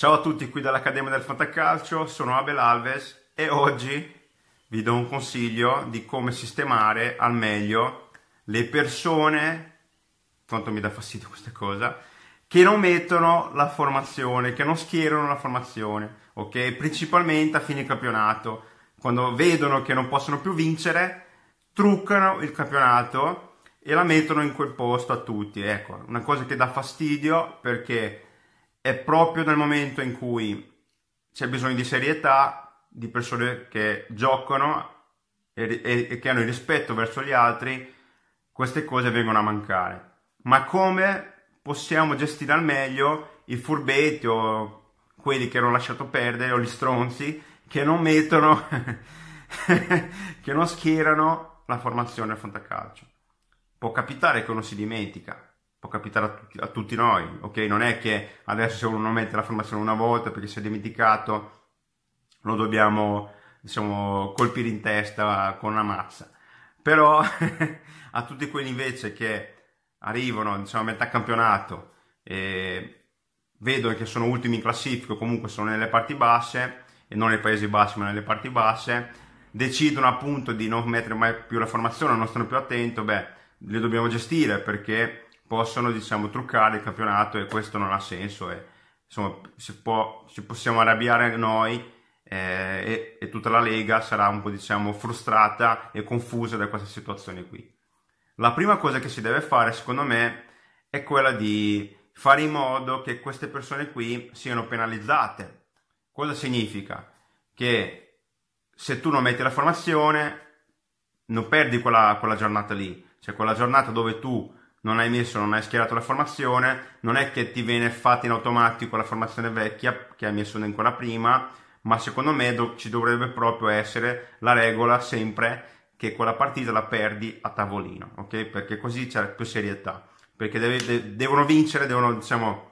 Ciao a tutti qui dall'Accademia del Fantacalcio, sono Abel Alves e oggi vi do un consiglio di come sistemare al meglio le persone, tanto mi dà fastidio questa cosa, che non mettono la formazione, che non schierano la formazione, ok? Principalmente a fine campionato, quando vedono che non possono più vincere, truccano il campionato e la mettono in quel posto a tutti, ecco, una cosa che dà fastidio perché è proprio nel momento in cui c'è bisogno di serietà, di persone che giocano e, e, e che hanno il rispetto verso gli altri, queste cose vengono a mancare. Ma come possiamo gestire al meglio i furbetti o quelli che hanno lasciato perdere o gli stronzi che non mettono, che non schierano la formazione a fantacalcio? Può capitare che uno si dimentica, può capitare a tutti, a tutti, noi, ok? Non è che adesso se uno non mette la formazione una volta perché si è dimenticato, lo dobbiamo, diciamo, colpire in testa con una mazza. Però a tutti quelli invece che arrivano, diciamo, a metà campionato e vedono che sono ultimi in classifica, comunque sono nelle parti basse, e non nei Paesi Bassi ma nelle parti basse, decidono appunto di non mettere mai più la formazione, non stanno più attento, beh, le dobbiamo gestire perché possono diciamo, truccare il campionato e questo non ha senso. E, insomma, si può, ci possiamo arrabbiare noi eh, e, e, tutta la Lega sarà un po' diciamo, frustrata e confusa da questa situazione qui. La prima cosa che si deve fare, secondo me, è quella di fare in modo che queste persone qui siano penalizzate. Cosa significa? Che se tu non metti la formazione, non perdi quella, quella giornata lì, cioè quella giornata dove tu non hai messo, non hai schierato la formazione, non è che ti viene fatta in automatico la formazione vecchia che hai messo in quella prima, ma secondo me do- ci dovrebbe proprio essere la regola sempre che quella partita la perdi a tavolino, ok? Perché così c'è più serietà, perché deve, de- devono vincere, devono diciamo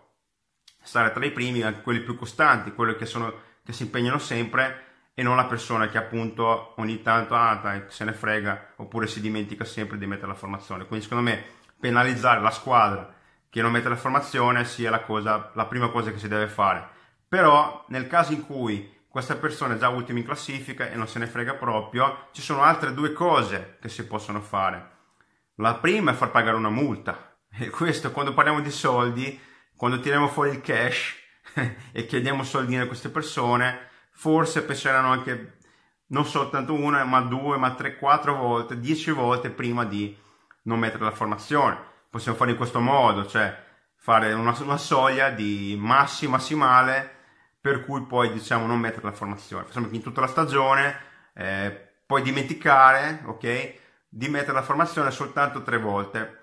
stare tra i primi, anche quelli più costanti, quelli che, sono, che si impegnano sempre e non la persona che appunto ogni tanto ah, dai, se ne frega oppure si dimentica sempre di mettere la formazione. Quindi secondo me penalizzare la squadra che non mette la formazione sia la, cosa, la prima cosa che si deve fare. Però nel caso in cui questa persona è già ultima in classifica e non se ne frega proprio, ci sono altre due cose che si possono fare. La prima è far pagare una multa. E questo quando parliamo di soldi, quando tiriamo fuori il cash e chiediamo soldi a queste persone, forse penseranno anche non soltanto una, ma due, ma tre, quattro volte, dieci volte prima di non mettere la formazione. Possiamo fare in questo modo, cioè fare una, una soglia di massimo massimale per cui poi diciamo non mettere la formazione. Facciamo in tutta la stagione, eh, poi dimenticare, ok, di mettere la formazione soltanto tre volte.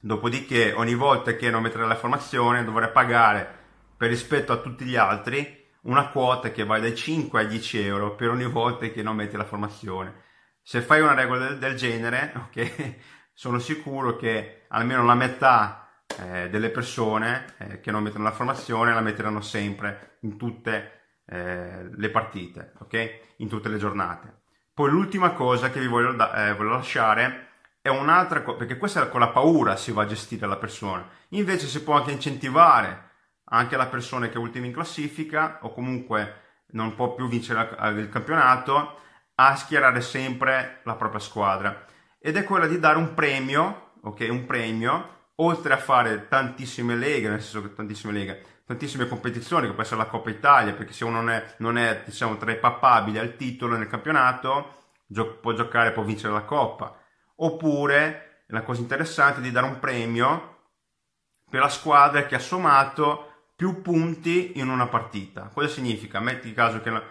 Dopodiché ogni volta che non metterà la formazione dovrai pagare per rispetto a tutti gli altri una quota che va dai 5 ai 10 euro per ogni volta che non metti la formazione. Se fai una regola del, del genere, ok, sono sicuro che almeno la metà eh, delle persone eh, che non mettono la formazione la metteranno sempre in tutte eh, le partite, ok? In tutte le giornate. Poi l'ultima cosa che vi voglio, da- eh, voglio lasciare è un'altra cosa, perché questa è con la paura si va a gestire la persona, invece si può anche incentivare anche la persona che è ultima in classifica o comunque non può più vincere il campionato a schierare sempre la propria squadra ed è quella di dare un premio, ok, un premio, oltre a fare tantissime leghe, nel senso che tantissime leghe, tantissime competizioni, che può essere la Coppa Italia, perché se uno non è, non è diciamo, tra i pappabili al titolo nel campionato, gio- può giocare, può vincere la Coppa. Oppure, la cosa interessante è di dare un premio per la squadra che ha sommato più punti in una partita. Cosa significa? Metti il caso che la,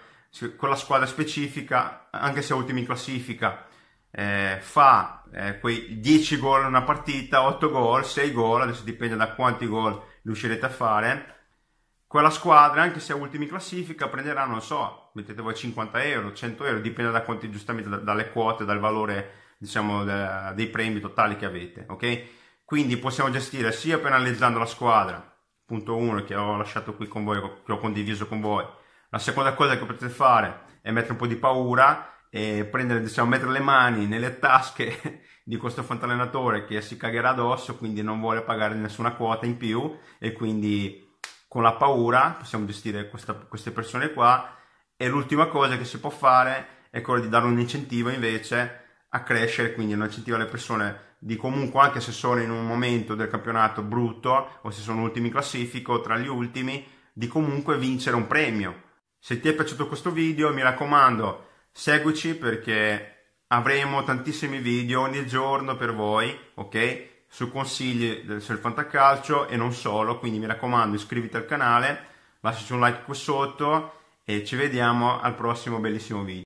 con la squadra specifica, anche se ultimi in classifica, eh, fa eh, quei 10 gol in una partita, 8 gol, 6 gol, adesso dipende da quanti gol riuscirete a fare, quella squadra, anche se è ultimi classifica, prenderà, non so, mettete voi 50 euro, 100 euro, dipende da quanti, giustamente da, dalle quote, dal valore, diciamo, da, dei premi totali che avete, ok? Quindi possiamo gestire sia penalizzando la squadra, punto 1 che ho lasciato qui con voi, che ho condiviso con voi. La seconda cosa che potete fare è mettere un po' di paura e prendere, diciamo, mettere le mani nelle tasche di questo fantallenatore che si cagherà addosso, quindi non vuole pagare nessuna quota in più e quindi con la paura possiamo gestire questa, queste persone qua e l'ultima cosa che si può fare è quella di dare un incentivo invece a crescere, quindi un incentivo alle persone di comunque anche se sono in un momento del campionato brutto o se sono ultimi in classifico, tra gli ultimi, di comunque vincere un premio. Se ti è piaciuto questo video mi raccomando Seguici perché avremo tantissimi video ogni giorno per voi, ok? Su consigli sul fantacalcio e non solo, quindi mi raccomando iscriviti al canale, lasciaci un like qui sotto e ci vediamo al prossimo bellissimo video.